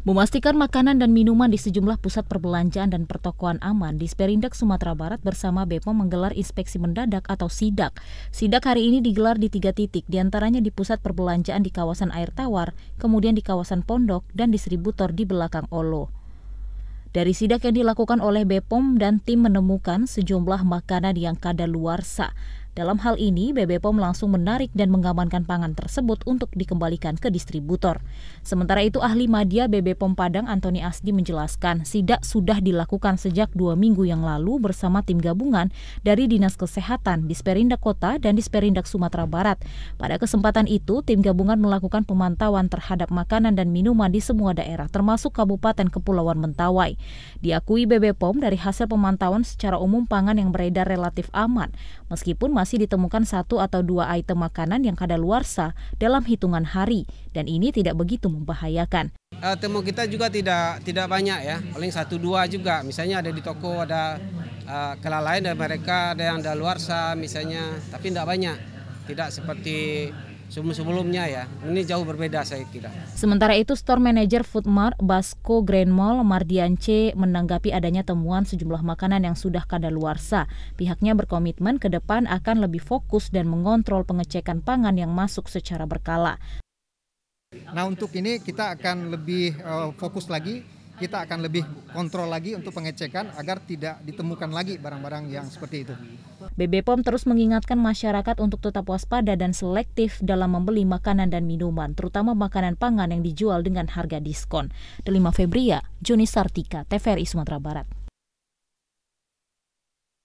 Memastikan makanan dan minuman di sejumlah pusat perbelanjaan dan pertokoan aman, di Disperindak Sumatera Barat bersama BPOM menggelar inspeksi mendadak atau sidak. Sidak hari ini digelar di tiga titik, diantaranya di pusat perbelanjaan di kawasan Air Tawar, kemudian di kawasan Pondok, dan distributor di belakang Olo. Dari sidak yang dilakukan oleh BPOM dan tim menemukan sejumlah makanan yang kadaluarsa. Dalam hal ini, BB langsung menarik dan mengamankan pangan tersebut untuk dikembalikan ke distributor. Sementara itu, ahli media BB Padang Antoni Asdi menjelaskan, sidak sudah dilakukan sejak dua minggu yang lalu bersama tim gabungan dari Dinas Kesehatan, Disperindak Kota, dan Disperindak Sumatera Barat. Pada kesempatan itu, tim gabungan melakukan pemantauan terhadap makanan dan minuman di semua daerah, termasuk Kabupaten Kepulauan Mentawai. Diakui BB dari hasil pemantauan secara umum pangan yang beredar relatif aman, meskipun masih masih ditemukan satu atau dua item makanan yang kadaluarsa dalam hitungan hari dan ini tidak begitu membahayakan. Uh, temu kita juga tidak tidak banyak ya, paling satu dua juga. Misalnya ada di toko ada uh, eh, kelalaian dari mereka, ada yang daluarsa misalnya, tapi tidak banyak. Tidak seperti sebelum-sebelumnya ya. Ini jauh berbeda saya kira. Sementara itu store manager Foodmart Basco Grand Mall Mardian C, menanggapi adanya temuan sejumlah makanan yang sudah kadaluarsa. Pihaknya berkomitmen ke depan akan lebih fokus dan mengontrol pengecekan pangan yang masuk secara berkala. Nah untuk ini kita akan lebih uh, fokus lagi kita akan lebih kontrol lagi untuk pengecekan agar tidak ditemukan lagi barang-barang yang seperti itu. BBPOM terus mengingatkan masyarakat untuk tetap waspada dan selektif dalam membeli makanan dan minuman, terutama makanan pangan yang dijual dengan harga diskon. Delima Febria, Juni Sartika, TVRI Sumatera Barat.